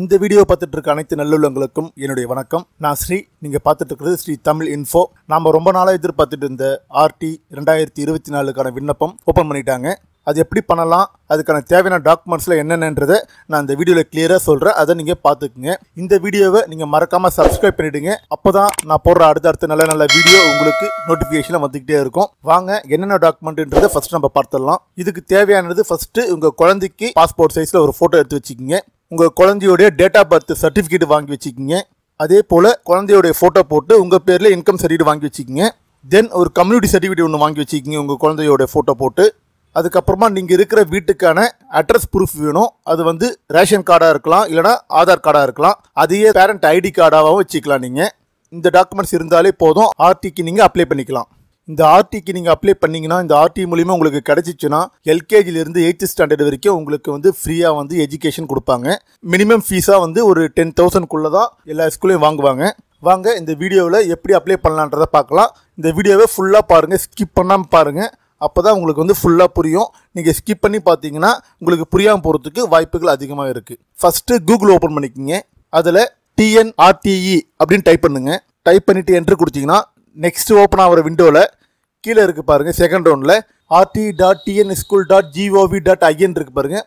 இந்த வீடியோ பார்த்துட்டு இருக்க அனைத்து நல்லுள்ளங்களுக்கும் என்னுடைய வணக்கம் நான் ஸ்ரீ நீங்கள் பார்த்துட்டு இருக்கிறது ஸ்ரீ தமிழ் இன்ஃபோ நாம் ரொம்ப நாளாக எதிர்பார்த்துட்டு இருந்த ஆர்டி ரெண்டாயிரத்தி இருபத்தி நாலுக்கான விண்ணப்பம் ஓப்பன் பண்ணிட்டாங்க அது எப்படி பண்ணலாம் அதுக்கான தேவையான டாக்குமெண்ட்ஸில் என்னென்னன்றதை நான் இந்த வீடியோவில் கிளியராக சொல்கிறேன் அதை நீங்கள் பார்த்துக்குங்க இந்த வீடியோவை நீங்கள் மறக்காமல் சப்ஸ்கிரைப் பண்ணிவிடுங்க அப்போ தான் நான் போடுற அடுத்த அடுத்த நல்ல நல்ல வீடியோ உங்களுக்கு நோட்டிஃபிகேஷனில் வந்துக்கிட்டே இருக்கும் வாங்க என்னென்ன டாக்குமெண்ட்ன்றதை ஃபஸ்ட் நம்ம பார்த்துடலாம் இதுக்கு தேவையானது ஃபஸ்ட்டு உங்கள் குழந்தைக்கு பாஸ்போர்ட் சைஸில் ஒரு ஃபோட்டோ எடுத்து வச்சுக்கோங்க உங்கள் குழந்தையோடைய டேட் ஆஃப் பர்த் சர்டிஃபிகேட் வாங்கி வச்சுக்கிங்க அதே போல் குழந்தையோடைய ஃபோட்டோ போட்டு உங்கள் பேரில் இன்கம் சர்டிஃபிகேட் வாங்கி வச்சுக்கிங்க தென் ஒரு கம்யூனிட்டி சர்டிஃபிகேட் ஒன்று வாங்கி வச்சுக்கிங்க உங்கள் குழந்தையோடைய ஃபோட்டோ போட்டு அதுக்கப்புறமா நீங்கள் இருக்கிற வீட்டுக்கான அட்ரஸ் ப்ரூஃப் வேணும் அது வந்து ரேஷன் கார்டாக இருக்கலாம் இல்லைனா ஆதார் கார்டாக இருக்கலாம் அதையே பேரண்ட் ஐடி கார்டாகவும் வச்சுக்கலாம் நீங்கள் இந்த டாக்குமெண்ட்ஸ் இருந்தாலே போதும் ஆர்டிக்கு நீங்கள் அப்ளை பண்ணிக்கலாம் இந்த ஆர்டிக்கு நீங்கள் அப்ளை பண்ணிங்கன்னா இந்த ஆர்டி மூலிமா உங்களுக்கு கிடச்சிச்சுன்னா எல்கேஜிலேருந்து எயித்து ஸ்டாண்டர்ட் வரைக்கும் உங்களுக்கு வந்து ஃப்ரீயாக வந்து எஜுகேஷன் கொடுப்பாங்க மினிமம் ஃபீஸாக வந்து ஒரு டென் தௌசண்ட்குள்ளே தான் எல்லா ஸ்கூல்லையும் வாங்குவாங்க வாங்க இந்த வீடியோவில் எப்படி அப்ளை பண்ணலான்றதை பார்க்கலாம் இந்த வீடியோவை ஃபுல்லாக பாருங்கள் ஸ்கிப் பண்ணாமல் பாருங்கள் அப்போ தான் உங்களுக்கு வந்து ஃபுல்லாக புரியும் நீங்கள் ஸ்கிப் பண்ணி பார்த்தீங்கன்னா உங்களுக்கு புரியாமல் போகிறதுக்கு வாய்ப்புகள் அதிகமாக இருக்குது ஃபஸ்ட்டு கூகுள் ஓப்பன் பண்ணிக்கிங்க அதில் டிஎன்ஆர்டிஇ e அப்படின்னு டைப் பண்ணுங்கள் டைப் பண்ணிவிட்டு என்ட்ரு கொடுத்தீங்கன்னா நெக்ஸ்ட் ஓப்பன் ஆகிற விண்டோவில் கீழே இருக்குது பாருங்கள் செகண்ட் ரவுண்டில் RT dot TN school dot GOV dot IN இருக்குது பாருங்கள்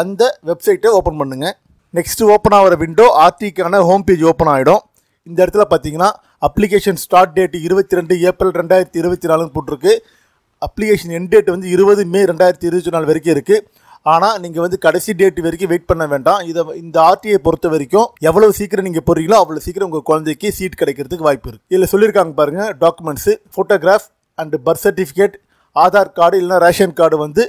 அந்த வெப்சைட்டை ஓப்பன் பண்ணுங்கள் நெக்ஸ்ட்டு ஓப்பன் ஆகிற விண்டோ ஆர்டிக்கான ஹோம் பேஜ் ஓப்பன் ஆகிடும் இந்த இடத்துல பார்த்தீங்கன்னா அப்ளிகேஷன் ஸ்டார்ட் டேட் இருபத்தி ரெண்டு ஏப்ரல் ரெண்டாயிரத்தி இருபத்தி நாலுன்னு போட்டிருக்கு அப்ளிகேஷன் என் டேட் வந்து இருபது மே ரெண்டாயிரத்தி இருபத்தி நாலு வரைக்கும் இருக்குது ஆனால் நீங்கள் வந்து கடைசி டேட் வரைக்கும் வெயிட் பண்ண வேண்டாம் இதை இந்த ஆர்டிஐ பொறுத்த வரைக்கும் எவ்வளோ சீக்கிரம் நீங்கள் போடுறீங்களோ அவ்வளோ சீக்கிரம் உங்கள் குழந்தைக்கு சீட் கிடைக்கிறதுக்கு வாய்ப்பு இருக்குது இதில் சொல்லியிருக்காங்க பாருங்கள் documents photograph and birth certificate Aadhaar card இல்லைனா ரேஷன் கார்டு வந்து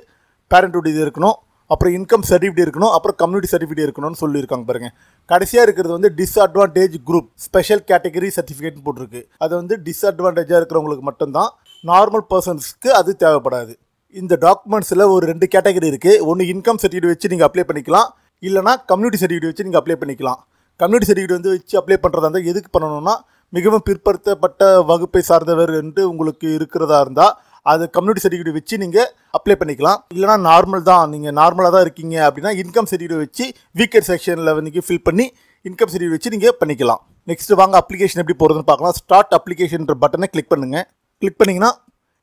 பேரண்ட் இது இருக்கணும் அப்புறம் இன்கம் சர்டிஃபிகேட் இருக்கணும் அப்புறம் கம்யூனிட்டி சர்டிஃபிகேட் இருக்கணும்னு சொல்லியிருக்காங்க பாருங்கள் கடைசியாக இருக்கிறது வந்து டிஸ்அட்வான்டேஜ் குரூப் ஸ்பெஷல் கேட்டகரி சர்டிஃபிகேட்னு போட்டிருக்கு அது வந்து டிஸ்அட்வான்டேஜாக இருக்கிறவங்களுக்கு மட்டும்தான் நார்மல் பர்சன்ஸ்க்கு அது தேவைப்படாது இந்த டாக்குமெண்ட்ஸில் ஒரு ரெண்டு கேட்டகரி இருக்குது ஒன்று இன்கம் சர்டிஃபிகேட் வச்சு நீங்கள் அப்ளை பண்ணிக்கலாம் இல்லைனா கம்யூனிட்டி சர்டிஃபிகேட் வச்சு நீங்கள் அப்ளை பண்ணிக்கலாம் கம்யூனிட்டி சர்டிஃபிகேட் வந்து வச்சு அப்ளை பண்ணுறதா இருந்தால் எதுக்கு பண்ணணும்னா மிகவும் பிற்படுத்தப்பட்ட வகுப்பை சார்ந்தவர் என்று உங்களுக்கு இருக்கிறதா இருந்தால் அது கம்யூனிட்டி சர்டிஃபிகேட் வச்சு நீங்கள் அப்ளை பண்ணிக்கலாம் இல்லைனா நார்மல் தான் நீங்கள் நார்மலாக தான் இருக்கீங்க அப்படின்னா இன்கம் சர்டிஃபிகேட் வச்சு வீக்கர் செக்ஷனில் வந்து ஃபில் பண்ணி இன்கம் சர்டிஃபிகேட் வச்சு நீங்கள் பண்ணிக்கலாம் நெக்ஸ்ட் வாங்க அப்ளிகேஷன் எப்படி போகிறதுன்னு பார்க்கலாம் ஸ்டார்ட் அப்ளிகேஷன்ற பட்டனை கிளிக் பண்ணுங்கள் கிளிக் பண்ணிங்கன்னா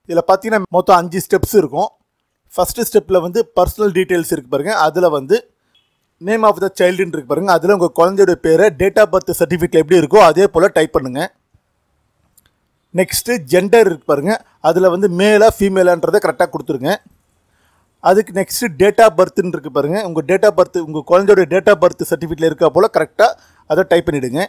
இதில் பார்த்தீங்கன்னா மொத்தம் அஞ்சு ஸ்டெப்ஸ் இருக்கும் ஃபஸ்ட்டு ஸ்டெப்பில் வந்து பர்சனல் டீட்டெயில்ஸ் இருக்குது பாருங்கள் அதில் வந்து நேம் ஆஃப் த சைல்டுன்னு இருக்கு பாருங்கள் அதில் உங்கள் குழந்தையோட பேரை டேட் ஆஃப் பர்த் சர்டிஃபிகேட்டில் எப்படி இருக்கோ அதே போல் டைப் பண்ணுங்கள் நெக்ஸ்ட்டு ஜெண்டர் இருக்கு பாருங்கள் அதில் வந்து மேலாக ஃபீமேலான்றதை கரெக்டாக கொடுத்துருங்க அதுக்கு நெக்ஸ்ட்டு டேட் ஆஃப் பர்த்துன்னு இருக்குது பாருங்கள் உங்கள் டேட் ஆஃப் பர்த் உங்கள் குழந்தையோட டேட் ஆஃப் பர்த் சர்டிஃபிகேட்டில் இருக்கா போல் கரெக்டாக அதை டைப் பண்ணிவிடுங்க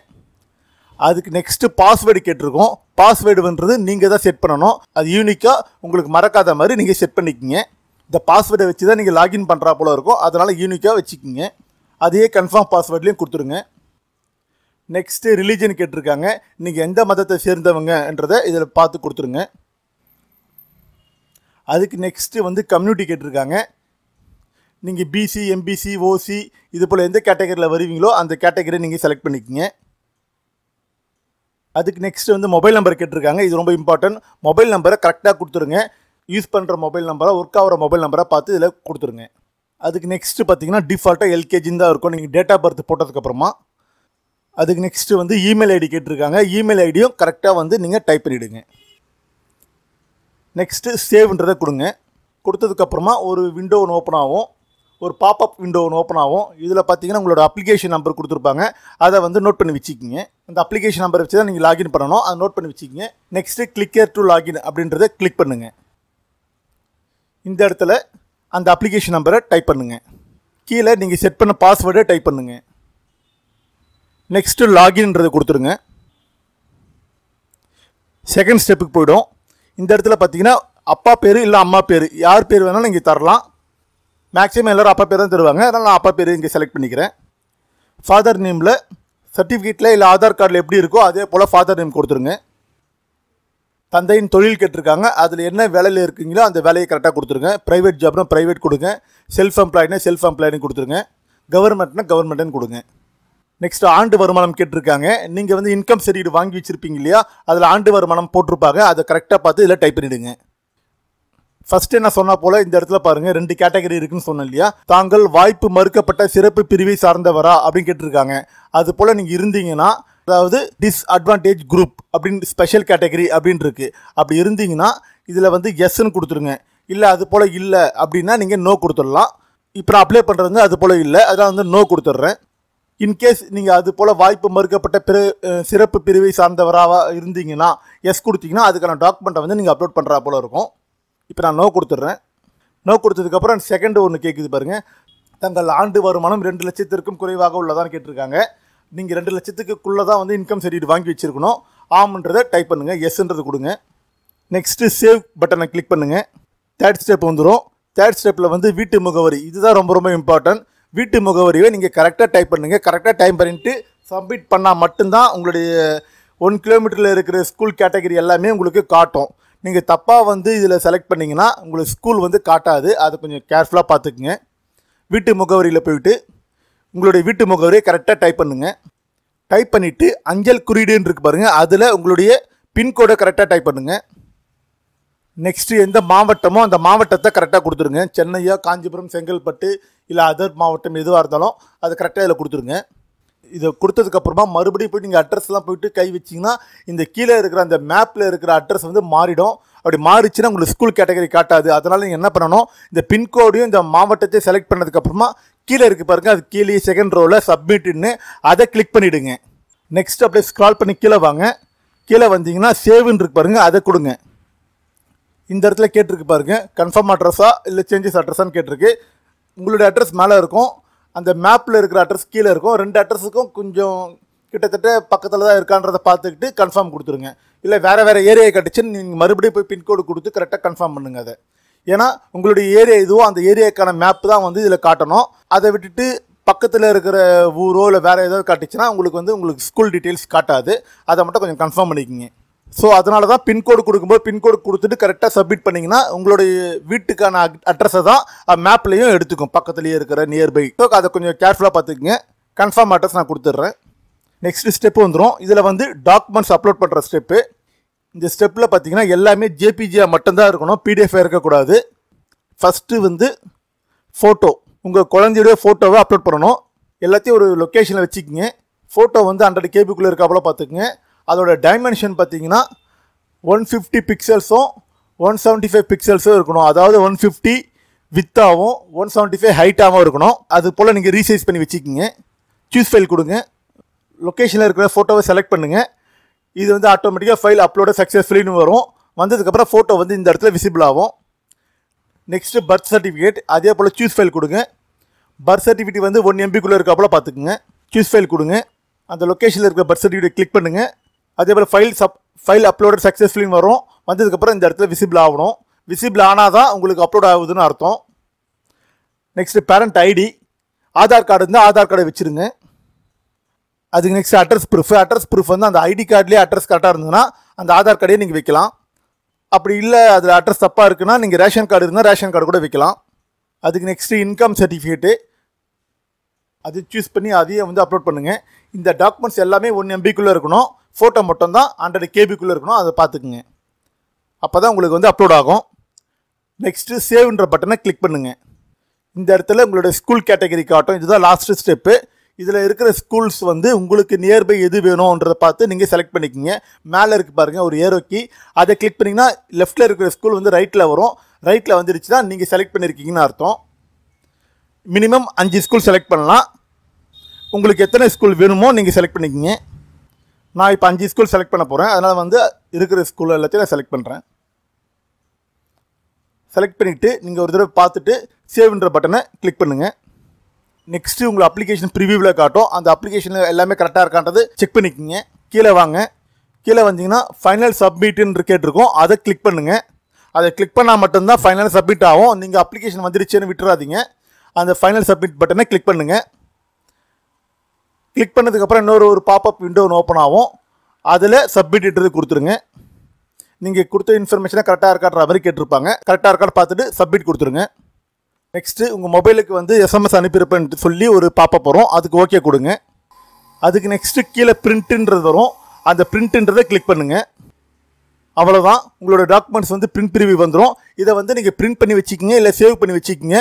அதுக்கு நெக்ஸ்ட்டு பாஸ்வேர்டு கேட்டிருக்கோம் பாஸ்வேர்டுன்றது நீங்கள் தான் செட் பண்ணணும் அது யூனிக்காக உங்களுக்கு மறக்காத மாதிரி நீங்கள் செட் பண்ணிக்கிங்க இந்த பாஸ்வேர்டை வச்சு தான் நீங்கள் லாகின் பண்ணுறா போல இருக்கும் அதனால் யூனிக்காக வச்சுக்கிங்க அதையே கன்ஃபார்ம் பாஸ்வேர்ட்லேயும் கொடுத்துருங்க நெக்ஸ்ட்டு ரிலீஜன் கேட்டிருக்காங்க நீங்கள் எந்த மதத்தை சேர்ந்தவங்கன்றதை இதில் பார்த்து கொடுத்துருங்க அதுக்கு நெக்ஸ்ட்டு வந்து கம்யூனிட்டி கேட்டிருக்காங்க நீங்கள் பிசி எம்பிசி ஓசி இது போல் எந்த கேட்டகரியில் வருவீங்களோ அந்த கேட்டகரியை நீங்கள் செலக்ட் பண்ணிக்கோங்க அதுக்கு நெக்ஸ்ட் வந்து மொபைல் நம்பர் கேட்டிருக்காங்க இது ரொம்ப இம்பார்ட்டன்ட் மொபைல் நம்பரை கரெக்டாக கொடுத்துருங்க யூஸ் பண்ணுற மொபைல் நம்பரை ஒர்க் ஆகிற மொபைல் நம்பரை பார்த்து இதில் கொடுத்துருங்க அதுக்கு நெக்ஸ்ட்டு பார்த்தீங்கன்னா டிஃபால்ட்டாக எல்கேஜின்னு தான் இருக்கும் நீங்கள் டேட் ஆஃப் பர்த் போட்டதுக்கப்புறமா அதுக்கு நெக்ஸ்ட்டு வந்து இமெயில் ஐடி கேட்டிருக்காங்க இமெயில் ஐடியும் கரெக்டாக வந்து நீங்கள் டைப் பண்ணிவிடுங்க நெக்ஸ்ட்டு சேவ்ன்றதை கொடுங்க கொடுத்ததுக்கப்புறமா ஒரு விண்டோ ஒன்று ஓப்பன் ஆகும் ஒரு பாப்அப் விண்டோ ஒன்று ஓப்பன் ஆகும் இதில் பார்த்தீங்கன்னா உங்களோட அப்ளிகேஷன் நம்பர் கொடுத்துருப்பாங்க அதை வந்து நோட் பண்ணி வச்சுக்கிங்க அந்த அப்ளிகேஷன் நம்பர் வச்சு தான் நீங்கள் லாகின் பண்ணணும் அதை நோட் பண்ணி வச்சுக்கிங்க நெக்ஸ்ட்டு கிளிக்கர் டு லாகின் அப்படின்றத கிளிக் பண்ணுங்கள் இந்த இடத்துல அந்த அப்ளிகேஷன் நம்பரை டைப் பண்ணுங்கள் கீழே நீங்கள் செட் பண்ண பாஸ்வேர்டை டைப் பண்ணுங்கள் நெக்ஸ்ட்டு லாகின்ன்றதை கொடுத்துருங்க செகண்ட் ஸ்டெப்புக்கு போய்டும் இந்த இடத்துல பார்த்தீங்கன்னா அப்பா பேர் இல்லை அம்மா பேர் யார் பேர் வேணாலும் நீங்கள் தரலாம் மேக்ஸிமம் எல்லோரும் அப்பா பேர் தான் தருவாங்க அதனால் நான் அப்பா பேர் இங்கே செலக்ட் பண்ணிக்கிறேன் ஃபாதர் நேமில் சர்டிஃபிகேட்டில் இல்லை ஆதார் கார்டில் எப்படி இருக்கோ அதே போல் ஃபாதர் நேம் கொடுத்துருங்க தந்தையின் தொழில் கேட்டிருக்காங்க அதில் என்ன வேலையில் இருக்கீங்களோ அந்த வேலையை கரெக்டாக கொடுத்துருங்க ப்ரைவேட் ஜாப்னால் ப்ரைவேட் கொடுங்க செல்ஃப் எம்ப்ளாய்னா செல்ஃப் எம்ப்ளாய்னு கொடுத்துருங்க கவர்மெண்ட்னா கவர்மெண்ட்னு கொடுங்க நெக்ஸ்ட் ஆண்டு வருமானம் கேட்டிருக்காங்க நீங்கள் வந்து இன்கம் சர்டிஃபிகேட் வாங்கி வச்சுருப்பீங்க இல்லையா அதில் ஆண்டு வருமானம் போட்டிருப்பாங்க அதை கரெக்டாக பார்த்து இதில் டைப் பண்ணிவிடுங்க ஃபர்ஸ்ட் என்ன சொன்ன போல இந்த இடத்துல பாருங்க ரெண்டு கேட்டகரி இருக்குன்னு சொன்ன இல்லையா தாங்கள் வாய்ப்பு மறுக்கப்பட்ட சிறப்பு பிரிவை சார்ந்தவரா அப்படின்னு கேட்டிருக்காங்க அது போல நீங்க இருந்தீங்கன்னா அதாவது டிஸ்அட்வான்டேஜ் குரூப் அப்படின்னு ஸ்பெஷல் கேட்டகரி அப்படின்னு இருக்கு அப்படி இருந்தீங்கன்னா இதில் வந்து எஸ்ன்னு கொடுத்துருங்க இல்லை அது போல் இல்லை அப்படின்னா நீங்கள் நோ கொடுத்துடலாம் இப்போ நான் அப்ளை பண்ணுறது அது போல் இல்லை அதான் வந்து நோ கொடுத்துட்றேன் இன்கேஸ் நீங்கள் அது போல் வாய்ப்பு மறுக்கப்பட்ட பிற சிறப்பு பிரிவை சார்ந்தவராக இருந்தீங்கன்னா எஸ் கொடுத்தீங்கன்னா அதுக்கான டாக்குமெண்ட்டை வந்து நீங்கள் அப்லோட் பண்ணுறா போல இருக்கும் இப்போ நான் நோ கொடுத்துட்றேன் நோ கொடுத்ததுக்கப்புறம் செகண்ட் ஒன்று கேட்குது பாருங்கள் தங்கள் ஆண்டு வருமானம் ரெண்டு லட்சத்திற்கும் குறைவாக உள்ளதான்னு கேட்டிருக்காங்க நீங்கள் ரெண்டு லட்சத்துக்குள்ளே தான் வந்து இன்கம் சர்டிஃபிகேட் வாங்கி வச்சுருக்கணும் ஆம்ன்றதை டைப் பண்ணுங்கள் எஸ்ன்றது கொடுங்க நெக்ஸ்ட்டு சேவ் பட்டனை கிளிக் பண்ணுங்கள் தேர்ட் ஸ்டெப் வந்துடும் தேர்ட் ஸ்டெப்பில் வந்து வீட்டு முகவரி இதுதான் ரொம்ப ரொம்ப இம்பார்ட்டன்ட் வீட்டு முகவரியை நீங்கள் கரெக்டாக டைப் பண்ணுங்கள் கரெக்டாக டைம் பண்ணிட்டு சப்மிட் பண்ணால் மட்டும்தான் உங்களுடைய ஒன் கிலோமீட்டரில் இருக்கிற ஸ்கூல் கேட்டகரி எல்லாமே உங்களுக்கு காட்டும் நீங்கள் தப்பாக வந்து இதில் செலக்ட் பண்ணிங்கன்னா உங்களுக்கு ஸ்கூல் வந்து காட்டாது அதை கொஞ்சம் கேர்ஃபுல்லாக பார்த்துக்குங்க வீட்டு முகவரியில் போயிட்டு உங்களுடைய வீட்டு முகவரியை கரெக்டாக டைப் பண்ணுங்கள் டைப் பண்ணிவிட்டு அஞ்சல் குறியீடுன்னு இருக்கு பாருங்கள் அதில் உங்களுடைய பின்கோடை கரெக்டாக டைப் பண்ணுங்கள் நெக்ஸ்ட்டு எந்த மாவட்டமோ அந்த மாவட்டத்தை கரெக்டாக கொடுத்துருங்க சென்னையோ காஞ்சிபுரம் செங்கல்பட்டு இல்லை அதர் மாவட்டம் எதுவாக இருந்தாலும் அதை கரெக்டாக இதில் கொடுத்துருங்க இதை கொடுத்ததுக்கப்புறமா மறுபடியும் போய் நீங்கள் அட்ரஸ்லாம் போயிட்டு கை வச்சிங்கன்னா இந்த கீழே இருக்கிற அந்த மேப்பில் இருக்கிற அட்ரஸ் வந்து மாறிடும் அப்படி மாறிச்சுன்னா உங்களுக்கு ஸ்கூல் கேட்டகரி காட்டாது அதனால் நீங்கள் என்ன பண்ணணும் இந்த பின்கோடையும் இந்த மாவட்டத்தை செலக்ட் பண்ணதுக்கப்புறமா கீழே இருக்குது பாருங்கள் அது கீழே செகண்ட் ரோவில் சப்மிட்னு அதை கிளிக் பண்ணிவிடுங்க நெக்ஸ்ட் அப்படியே ஸ்க்ரால் பண்ணி கீழே வாங்க கீழே வந்தீங்கன்னா சேவுன்னு இருக்கு பாருங்கள் அதை கொடுங்க இந்த இடத்துல கேட்டிருக்கு பாருங்கள் கன்ஃபார்ம் அட்ரஸா இல்லை சேஞ்சஸ் அட்ரஸான்னு கேட்டிருக்கு உங்களுடைய அட்ரஸ் மேலே இருக்கும் அந்த மேப்பில் இருக்கிற அட்ரஸ் கீழே இருக்கும் ரெண்டு அட்ரஸுக்கும் கொஞ்சம் கிட்டத்தட்ட பக்கத்தில் தான் இருக்கான்றதை பார்த்துக்கிட்டு கன்ஃபார்ம் கொடுத்துருங்க இல்லை வேறு வேறு ஏரியா கட்டுச்சுன்னு நீங்கள் மறுபடியும் போய் பின்கோடு கொடுத்து கரெக்டாக கன்ஃபார்ம் பண்ணுங்கள் அதை ஏன்னா உங்களுடைய ஏரியா இதுவோ அந்த ஏரியாக்கான மேப் தான் வந்து இதில் காட்டணும் அதை விட்டுட்டு பக்கத்தில் இருக்கிற ஊரோ இல்லை வேறு ஏதாவது காட்டுச்சுன்னா உங்களுக்கு வந்து உங்களுக்கு ஸ்கூல் டீட்டெயில்ஸ் காட்டாது அதை மட்டும் கொஞ்சம் கன்ஃபார்ம் பண்ணிக்கிங்க ஸோ அதனால தான் பின்கோடு கொடுக்கும்போது பின்கோடு கொடுத்துட்டு கரெக்டாக சப்மிட் பண்ணிங்கன்னா உங்களுடைய வீட்டுக்கான அட்ரஸை தான் மேப்லேயும் எடுத்துக்கும் பக்கத்துலேயே இருக்கிற நியர்பை ஸோ அதை கொஞ்சம் கேர்ஃபுல்லாக பார்த்துக்குங்க கன்ஃபார்ம் அட்ரஸ் நான் கொடுத்துட்றேன் நெக்ஸ்ட் ஸ்டெப் வந்துடும் இதில் வந்து டாக்குமெண்ட்ஸ் அப்லோட் பண்ணுற ஸ்டெப்பு இந்த ஸ்டெப்பில் பார்த்தீங்கன்னா எல்லாமே ஜேபிஜியாக மட்டும்தான் இருக்கணும் பிடிஎஃப் இருக்கக்கூடாது ஃபஸ்ட்டு வந்து ஃபோட்டோ உங்கள் குழந்தையுடைய ஃபோட்டோவை அப்லோட் பண்ணணும் எல்லாத்தையும் ஒரு லொக்கேஷனில் வச்சுக்கோங்க ஃபோட்டோ வந்து ஹண்ட்ரட் கேபிக்குள்ளே இருக்காப்புல பார்த்துக்குங்க அதோட டைமென்ஷன் பார்த்தீங்கன்னா ஒன் ஃபிஃப்டி பிக்சல்ஸும் ஒன் செவன்ட்டி ஃபைவ் பிக்சல்ஸும் இருக்கணும் அதாவது ஒன் ஃபிஃப்டி வித்தாகவும் ஒன் செவன்ட்டி ஃபைவ் ஹைட்டாகவும் இருக்கணும் அது போல் நீங்கள் ரீசைஸ் பண்ணி வச்சுக்கிங்க சூஸ் ஃபைல் கொடுங்க லொக்கேஷனில் இருக்கிற ஃபோட்டோவை செலக்ட் பண்ணுங்கள் இது வந்து ஆட்டோமேட்டிக்காக ஃபைல் அப்லோட சக்ஸஸ்ஃபுல்லின்னு வரும் வந்ததுக்கப்புறம் ஃபோட்டோ வந்து இந்த இடத்துல விசிபிள் ஆகும் நெக்ஸ்ட்டு பர்த் சர்டிஃபிகேட் அதே போல் சூஸ் ஃபைல் கொடுங்க பர்த் சர்டிஃபிகேட் வந்து ஒன் எம்பிக்குள்ளே இருக்காப்போல் பார்த்துக்குங்க சூஸ் ஃபைல் கொடுங்க அந்த லொக்கேஷனில் இருக்கிற பர்த் சர்டிஃபிகேட் கிளிக் பண்ணுங்கள் அதே போல் ஃபைல் சப் ஃபைல் அப்லோடட் சக்ஸஸ்ஃபுல்லின்னு வரும் வந்ததுக்கப்புறம் இந்த இடத்துல விசிபிள் ஆகணும் விசிபிள் ஆனால் தான் உங்களுக்கு அப்லோட் ஆகுதுன்னு அர்த்தம் next parent ID Aadhaar card இருந்தால் ஆதார் கார்டை வச்சுருங்க அதுக்கு next address proof address proof வந்து அந்த ஐடி கார்டுலேயே அட்ரஸ் கரெக்டாக இருந்ததுன்னா அந்த ஆதார் கார்டையே நீங்கள் வைக்கலாம் அப்படி இல்லை அதில் அட்ரஸ் தப்பாக இருக்குன்னா நீங்கள் ரேஷன் கார்டு இருந்தால் ரேஷன் கார்டு கூட வைக்கலாம் அதுக்கு நெக்ஸ்ட்டு இன்கம் சர்டிஃபிகேட்டு அது சூஸ் பண்ணி அதையும் வந்து அப்லோட் பண்ணுங்கள் இந்த டாக்குமெண்ட்ஸ் எல்லாமே ஒன் எம்பிக்குள்ளே இருக்கணும் ஃபோட்டோ மட்டும் தான் ஹண்ட்ரட் கேபிக்குள்ளே இருக்கணும் அதை பார்த்துக்குங்க அப்போ தான் உங்களுக்கு வந்து அப்லோட் ஆகும் நெக்ஸ்ட்டு சேவ்ன்ற பட்டனை கிளிக் பண்ணுங்கள் இந்த இடத்துல உங்களுடைய ஸ்கூல் கேட்டகரி காட்டும் இதுதான் லாஸ்ட்டு ஸ்டெப்பு இதில் இருக்கிற ஸ்கூல்ஸ் வந்து உங்களுக்கு நியர்பை எது வேணுன்றதை பார்த்து நீங்கள் செலக்ட் பண்ணிக்கிங்க மேலே இருக்குது பாருங்கள் ஒரு ஏரோக்கி அதை கிளிக் பண்ணிங்கன்னா லெஃப்ட்டில் இருக்கிற ஸ்கூல் வந்து ரைட்டில் வரும் ரைட்டில் வந்துருச்சுன்னா நீங்கள் செலக்ட் பண்ணியிருக்கீங்கன்னு அர்த்தம் மினிமம் அஞ்சு ஸ்கூல் செலக்ட் பண்ணலாம் உங்களுக்கு எத்தனை ஸ்கூல் வேணுமோ நீங்கள் செலக்ட் பண்ணிக்கிங்க நான் இப்போ அஞ்சு ஸ்கூல் செலக்ட் பண்ண போகிறேன் அதனால் வந்து இருக்கிற ஸ்கூல் எல்லாத்தையும் நான் செலக்ட் பண்ணுறேன் செலக்ட் பண்ணிவிட்டு நீங்கள் ஒரு தடவை பார்த்துட்டு சேவ்ன்ற பட்டனை கிளிக் பண்ணுங்கள் நெக்ஸ்ட்டு உங்களை அப்ளிகேஷன் ப்ரிவியூவில் காட்டும் அந்த அப்ளிகேஷனில் எல்லாமே கரெக்டாக இருக்கான்றது செக் பண்ணிக்கோங்க கீழே வாங்க கீழே வந்தீங்கன்னா ஃபைனல் சப்மிட்டுன்னு கேட்டிருக்கோம் அதை கிளிக் பண்ணுங்கள் அதை கிளிக் பண்ணால் மட்டும்தான் ஃபைனல் சப்மிட் ஆகும் நீங்கள் அப்ளிகேஷன் வந்துருச்சுன்னு விட்டுறாதீங்க அந்த ஃபைனல் சப்மிட் பட்டனை கிளிக் பண்ணுங்கள் கிளிக் பண்ணதுக்கப்புறம் இன்னொரு ஒரு பாப்பப் விண்டோ ஒன்று ஓப்பன் ஆகும் அதில் சப்மிட்ன்றது கொடுத்துருங்க நீங்கள் கொடுத்த இன்ஃபர்மேஷனை கரெக்டாக இருக்கான்ற மாதிரி கேட்டிருப்பாங்க கரெக்டாக இருக்காட்டு பார்த்துட்டு சப்மிட் கொடுத்துருங்க நெக்ஸ்ட்டு உங்கள் மொபைலுக்கு வந்து எஸ்எம்எஸ் அனுப்பியிருப்பேன்ட்டு சொல்லி ஒரு பாப்பப் வரும் அதுக்கு ஓகே கொடுங்க அதுக்கு நெக்ஸ்ட்டு கீழே பிரிண்ட்டுன்றது வரும் அந்த பிரிண்ட்டுன்றதை கிளிக் பண்ணுங்கள் அவ்வளோதான் உங்களோட டாக்குமெண்ட்ஸ் வந்து பிரிண்ட் பிரிவி வந்துடும் இதை வந்து நீங்கள் பிரிண்ட் பண்ணி வச்சுக்கிங்க இல்லை சேவ் பண்ணி வச்சுக்கிங்க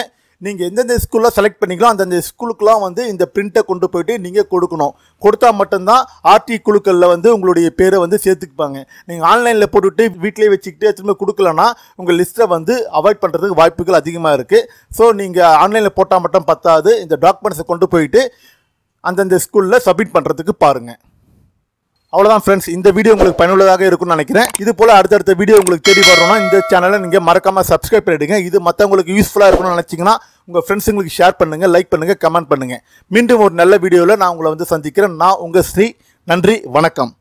நீங்கள் எந்தெந்த ஸ்கூலில் செலக்ட் பண்ணிக்கலாம் அந்தந்த ஸ்கூலுக்குலாம் வந்து இந்த பிரிண்ட்டை கொண்டு போயிட்டு நீங்கள் கொடுக்கணும் கொடுத்தா மட்டும்தான் ஆர்டி குழுக்களில் வந்து உங்களுடைய பேரை வந்து சேர்த்துக்குப்பாங்க நீங்கள் ஆன்லைனில் போட்டுவிட்டு வீட்டிலே வச்சுக்கிட்டு திரும்ப கொடுக்கலனா உங்கள் லிஸ்ட்டை வந்து அவாய்ட் பண்ணுறதுக்கு வாய்ப்புகள் அதிகமாக இருக்குது ஸோ நீங்கள் ஆன்லைனில் போட்டால் மட்டும் பத்தாது இந்த டாக்குமெண்ட்ஸை கொண்டு போயிட்டு அந்தந்த ஸ்கூலில் சப்மிட் பண்ணுறதுக்கு பாருங்கள் அவ்வளோதான் ஃப்ரெண்ட்ஸ் இந்த வீடியோ உங்களுக்கு பயனுள்ளதாக இருக்கும்னு நினைக்கிறேன் இது போல் அடுத்தடுத்த வீடியோ உங்களுக்கு தேடி வரணும்னா இந்த சேனலை நீங்கள் மறக்காமல் சப்ஸ்கிரைப் பண்ணிடுங்க இது மற்றவங்களுக்கு யூஸ்ஃபுல்லாக இருக்கும்னு நினச்சிங்கன்னா உங்கள் ஃப்ரெண்ட்ஸுங்களுக்கு ஷேர் பண்ணுங்கள் லைக் பண்ணுங்கள் கமெண்ட் பண்ணுங்கள் மீண்டும் ஒரு நல்ல வீடியோவில் நான் உங்களை வந்து சந்திக்கிறேன் நான் உங்கள் ஸ்ரீ நன்றி வணக்கம்